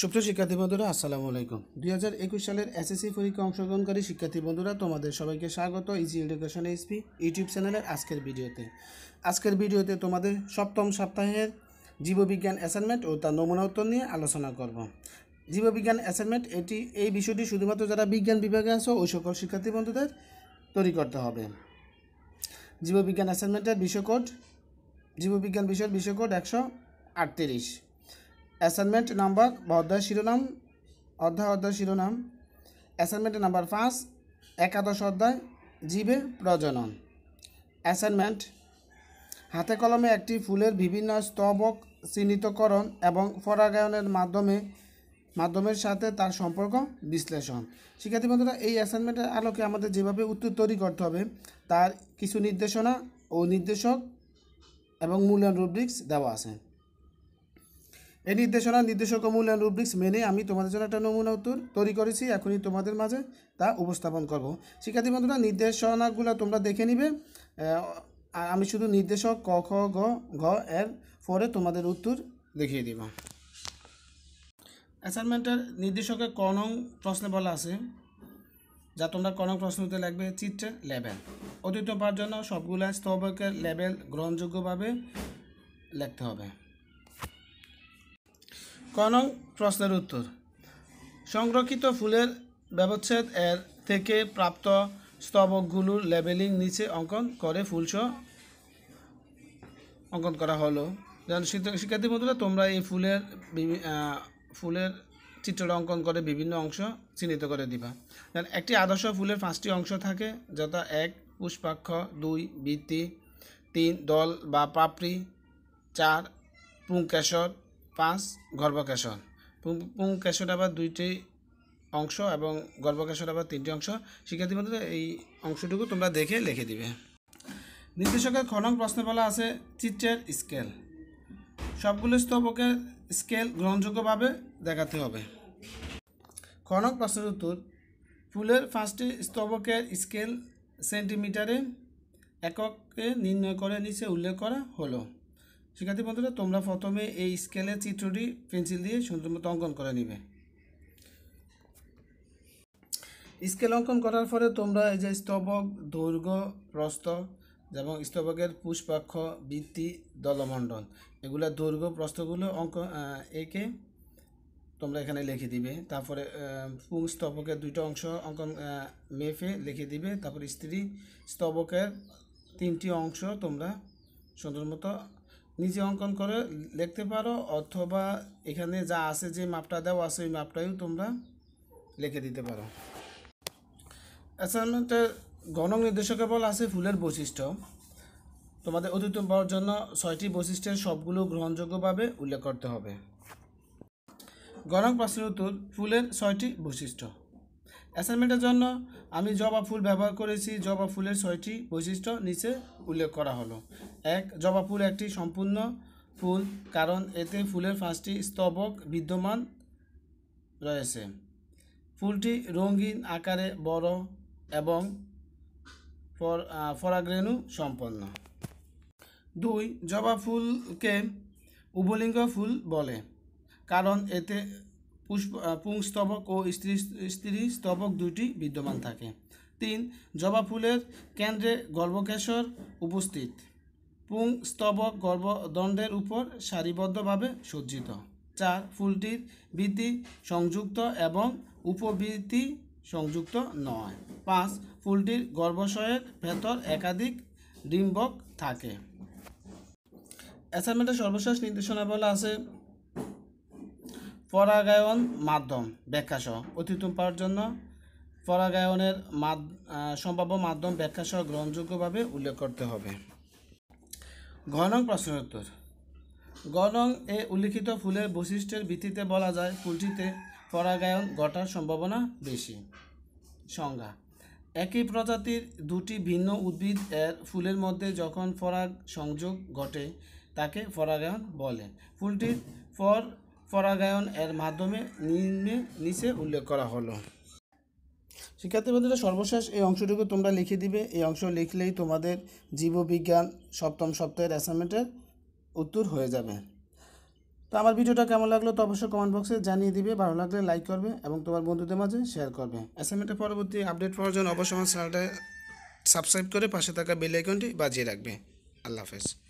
সুপ্রিয় শিক্ষার্থী বন্ধুরা আসসালামু আলাইকুম দুই হাজার একুশ সালের এসএসসি পরীক্ষা অংশগ্রহণকারী শিক্ষার্থী বন্ধুরা তোমাদের সবাইকে স্বাগত ইজি এডুকেশন এসপি ইউটিউব চ্যানেলের আজকের ভিডিওতে আজকের ভিডিওতে তোমাদের সপ্তম সপ্তাহের জীববিজ্ঞান অ্যাসাইনমেন্ট ও তার নমুনা উত্তর নিয়ে আলোচনা করব জীববিজ্ঞান অ্যাসাইনমেন্ট এটি এই বিষয়টি শুধুমাত্র যারা বিজ্ঞান বিভাগে আছো ওই সকল শিক্ষার্থী বন্ধুদের তৈরি করতে হবে জীববিজ্ঞান অ্যাসাইনমেন্টের বিষয় জীববিজ্ঞান বিষয়ের বিশ্বকোড একশো আটত্রিশ অ্যাসাইনমেন্ট নাম্বার বা অধ্যায় শিরোনাম অধ্যায় অধ্যায় শিরোনাম অ্যাসাইনমেন্ট নাম্বার পাঁচ একাদশ অধ্যায় জীবে প্রজনন অ্যাসাইনমেন্ট হাতে কলমে একটি ফুলের বিভিন্ন স্তবক চিহ্নিতকরণ এবং পরাগায়নের মাধ্যমে মাধ্যমের সাথে তার সম্পর্ক বিশ্লেষণ শিক্ষার্থী বন্ধুরা এই অ্যাসাইনমেন্টের আলোকে আমাদের যেভাবে উত্তর তৈরি করতে হবে তার কিছু নির্দেশনা ও নির্দেশক এবং মূল্যায়ন রুব্রিক্স দেওয়া আছে এই নির্দেশনা নির্দেশক মূল্যায়ন রুব্রিক্স মেনে আমি তোমাদের জন্য একটা নমুনা উত্তর তৈরি করেছি এখনই তোমাদের মাঝে তা উপস্থাপন করব শিক্ষার্থী বন্ধুরা নির্দেশনাগুলো তোমরা দেখে নিবে আমি শুধু নির্দেশক ক খ গ ঘ এর পরে তোমাদের উত্তর দেখিয়ে দিব অ্যাসাইনমেন্টের নির্দেশকে ক নং প্রশ্নে বলা আছে যা তোমরা প্রশ্ন প্রশ্নতে লাগবে চিত্রে লেবেল অতীত পাওয়ার জন্য সবগুলা স্তবকের লেবেল গ্রহণযোগ্যভাবে লিখতে হবে নং প্রশ্নের উত্তর সংরক্ষিত ফুলের ব্যবচ্ছেদ এর থেকে প্রাপ্ত স্তবকগুলোর লেবেলিং নিচে অঙ্কন করে ফুলস অঙ্কন করা হলো যেন শিক্ষার্থী বন্ধুরা তোমরা এই ফুলের ফুলের চিত্রটা অঙ্কন করে বিভিন্ন অংশ চিহ্নিত করে দিবা যেন একটি আদর্শ ফুলের পাঁচটি অংশ থাকে যথা এক পুষ্পাক্ষ দুই বৃত্তি তিন দল বা পাপড়ি চার পুংকেশর পাঁচ গর্ভকেশর পুংকেশর আবার দুইটি অংশ এবং গর্ভকেশর আবার তিনটি অংশ শিক্ষার্থী বন্ধু এই অংশটুকু তোমরা দেখে লিখে দিবে নির্দেশকের খনন প্রশ্নে বলা আছে চিত্রের স্কেল সবগুলো স্তবকে স্কেল গ্রহণযোগ্যভাবে দেখাতে হবে খনক প্রশ্নের উত্তর ফুলের ফার্স্টে স্তবকের স্কেল সেন্টিমিটারে এককে নির্ণয় করে নিচে উল্লেখ করা হলো শিক্ষার্থী বন্ধুরা তোমরা প্রথমে এই স্কেলের চিত্রটি পেন্সিল দিয়ে সুন্দরমতো অঙ্কন করে নিবে স্কেল অঙ্কন করার পরে তোমরা এই যে স্তবক দৈর্ঘ্য প্রস্ত যেমন স্তবকের পুষ্পাক্ষ বৃত্তি দলমণ্ডল এগুলো দৈর্ঘ্য প্রস্তগুলো অঙ্ক একে তোমরা এখানে লিখে দিবে তারপরে পুং স্তবকের দুইটা অংশ অঙ্কন মেফে লিখে দিবে তারপর স্ত্রী স্তবকের তিনটি অংশ তোমরা সুন্দর মতো নিজে অঙ্কন করে লিখতে পারো অথবা এখানে যা আছে যে মাপটা দেওয়া আছে ওই মাপটাইও তোমরা লিখে দিতে পারো অ্যাসাইনমেন্টে গণক নির্দেশকে বলা আছে ফুলের বৈশিষ্ট্য তোমাদের অতিরিক্ত পাওয়ার জন্য ছয়টি বৈশিষ্ট্যের সবগুলো গ্রহণযোগ্যভাবে উল্লেখ করতে হবে গণক প্রশ্নের উত্তর ফুলের ছয়টি বৈশিষ্ট্য অ্যাসাইনমেন্টের জন্য আমি জবা ফুল ব্যবহার করেছি জবা ফুলের ছয়টি বৈশিষ্ট্য নিচে উল্লেখ করা হলো এক জবা ফুল একটি সম্পূর্ণ ফুল কারণ এতে ফুলের পাঁচটি স্তবক বিদ্যমান রয়েছে ফুলটি রঙিন আকারে বড় এবং ফরাগ্রেণু সম্পন্ন দুই জবা ফুলকে উবলিঙ্গ ফুল বলে কারণ এতে পুষ্প পুংস্তবক ও স্ত্রী স্ত্রী স্তবক দুটি বিদ্যমান থাকে তিন জবা ফুলের কেন্দ্রে গর্ভকেশর উপস্থিত পুংস্তবক গর্ভদণ্ডের উপর সারিবদ্ধভাবে সজ্জিত চার ফুলটির বৃত্তি সংযুক্ত এবং উপবৃত্তি সংযুক্ত নয় পাঁচ ফুলটির গর্ভাশয়ের ভেতর একাধিক ডিম্বক থাকে অ্যাসাইনমেন্টের সর্বশেষ নির্দেশনা বলা আছে পরাগায়ন মাধ্যম ব্যাখ্যাসহ অতিথম পাওয়ার জন্য পরাগায়নের সম্ভাব্য মাধ্যম ব্যাখ্যাসহ গ্রহণযোগ্যভাবে উল্লেখ করতে হবে গণং প্রশ্নোত্তর উত্তর গণং এ উল্লিখিত ফুলের বৈশিষ্ট্যের ভিত্তিতে বলা যায় ফুলটিতে পরাগায়ন ঘটার সম্ভাবনা বেশি সংজ্ঞা একই প্রজাতির দুটি ভিন্ন উদ্ভিদ এর ফুলের মধ্যে যখন পরাগ সংযোগ ঘটে তাকে পরাগায়ন বলে ফুলটির পর পরাগায়ন এর মাধ্যমে নিম্নে নিচে উল্লেখ করা হলো শিক্ষার্থী বন্ধুরা সর্বশেষ এই অংশটুকু তোমরা লিখে দিবে এই অংশ লিখলেই তোমাদের জীববিজ্ঞান সপ্তম সপ্তাহের অ্যাসাইনমেন্টের উত্তর হয়ে যাবে তো আমার ভিডিওটা কেমন লাগলো তো অবশ্যই কমেন্ট বক্সে জানিয়ে দিবে ভালো লাগলে লাইক করবে এবং তোমার বন্ধুদের মাঝে শেয়ার করবে অ্যাসাইনমেন্টের পরবর্তী আপডেট পাওয়ার জন্য অবশ্যই আমার চ্যানেলটা সাবস্ক্রাইব করে পাশে থাকা বেল আইকনটি বাজিয়ে রাখবে আল্লাহ হাফেজ